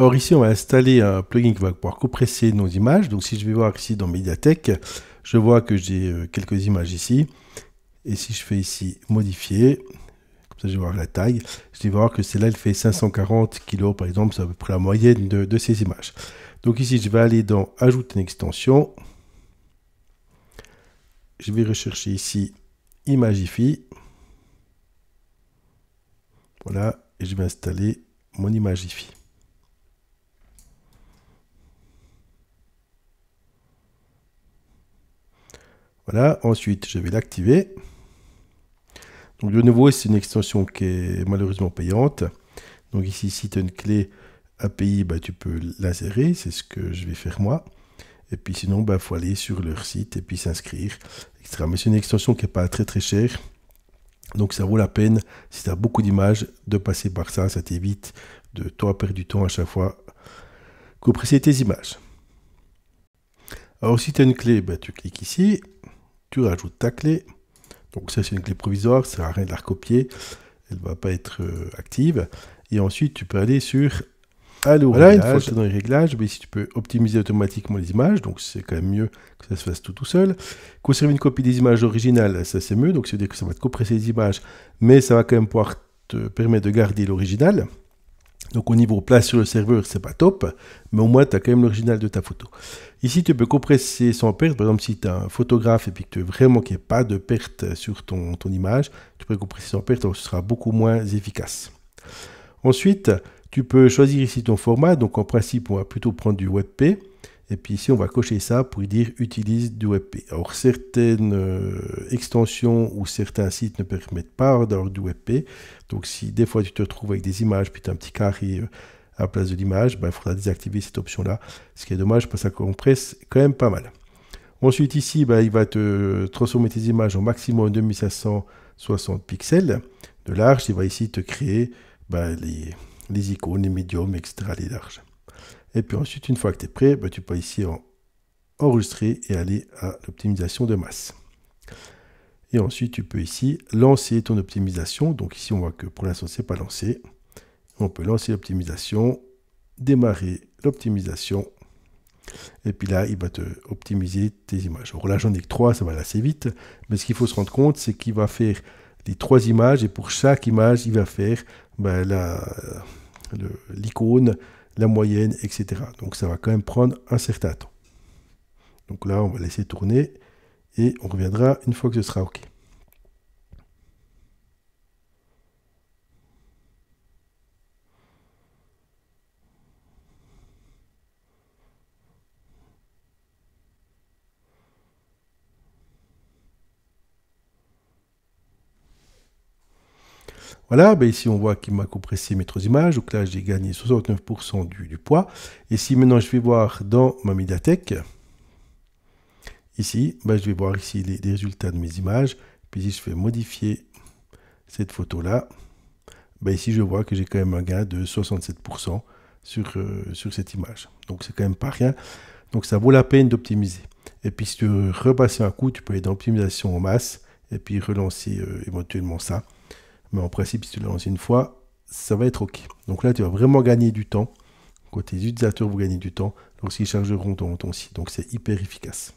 Or ici, on va installer un plugin qui va pouvoir compresser nos images. Donc si je vais voir ici dans Mediatek, je vois que j'ai euh, quelques images ici. Et si je fais ici modifier, comme ça je vais voir la taille, je vais voir que celle-là, elle fait 540 kg par exemple, c'est à peu près la moyenne de, de ces images. Donc ici, je vais aller dans Ajouter une extension. Je vais rechercher ici Imagify. Voilà, et je vais installer mon Imagify. Voilà, ensuite je vais l'activer. Donc de nouveau, c'est une extension qui est malheureusement payante. Donc ici, si tu as une clé API, bah, tu peux l'insérer, c'est ce que je vais faire moi. Et puis sinon, il bah, faut aller sur leur site et puis s'inscrire, etc. Mais c'est une extension qui n'est pas très très chère. Donc ça vaut la peine, si tu as beaucoup d'images, de passer par ça. Ça t'évite de toi perdre du temps à chaque fois compresser tes images. Alors si tu as une clé, bah, tu cliques ici tu rajoutes ta clé. Donc ça c'est une clé provisoire, ça sert à rien de la recopier, elle ne va pas être euh, active. Et ensuite tu peux aller sur Allo voilà, réglage. une fois que tu es dans les réglages, mais si tu peux optimiser automatiquement les images, donc c'est quand même mieux que ça se fasse tout tout seul. Conserver une copie des images originales, ça c'est mieux, donc c'est-à-dire que ça va te compresser les images, mais ça va quand même pouvoir te permettre de garder l'original. Donc au niveau place sur le serveur, c'est pas top, mais au moins tu as quand même l'original de ta photo. Ici, tu peux compresser sans perte. Par exemple, si tu es un photographe et puis que tu veux vraiment qu'il n'y ait pas de perte sur ton, ton image, tu peux compresser sans perte, donc ce sera beaucoup moins efficace. Ensuite, tu peux choisir ici ton format. Donc en principe, on va plutôt prendre du WebP. Et puis ici, on va cocher ça pour dire utilise du WebP. Alors certaines euh, extensions ou certains sites ne permettent pas d'avoir du WebP. Donc si des fois tu te retrouves avec des images, puis tu as un petit carré euh, à la place de l'image, ben, il faudra désactiver cette option-là. Ce qui est dommage parce que ça compresse quand même pas mal. Ensuite ici, ben, il va te transformer tes images en maximum 2560 pixels de large. Il va ici te créer ben, les, les icônes, les médiums, etc., les larges. Et puis ensuite, une fois que tu es prêt, bah, tu peux ici en enregistrer et aller à l'optimisation de masse. Et ensuite, tu peux ici lancer ton optimisation. Donc ici, on voit que pour l'instant, ce n'est pas lancé. On peut lancer l'optimisation, démarrer l'optimisation. Et puis là, il va te optimiser tes images. Alors là, j'en ai que trois, ça va aller assez vite. Mais ce qu'il faut se rendre compte, c'est qu'il va faire les trois images. Et pour chaque image, il va faire bah, l'icône la moyenne, etc. Donc ça va quand même prendre un certain temps. Donc là, on va laisser tourner et on reviendra une fois que ce sera OK. Voilà, ben, ici on voit qu'il m'a compressé mes trois images, donc là j'ai gagné 69% du, poids. Et si maintenant je vais voir dans ma médiathèque, ici, ben, je vais voir ici les, résultats de mes images. Puis si je fais modifier cette photo-là, ben, ici je vois que j'ai quand même un gain de 67% sur, euh, sur cette image. Donc c'est quand même pas rien. Donc ça vaut la peine d'optimiser. Et puis si tu veux repasser un coup, tu peux aller dans optimisation en masse et puis relancer euh, éventuellement ça. Mais en principe, si tu l'as lances une fois, ça va être OK. Donc là, tu vas vraiment gagner du temps. Côté utilisateurs vont gagnez du temps lorsqu'ils chargeront ton, ton site. Donc c'est hyper efficace.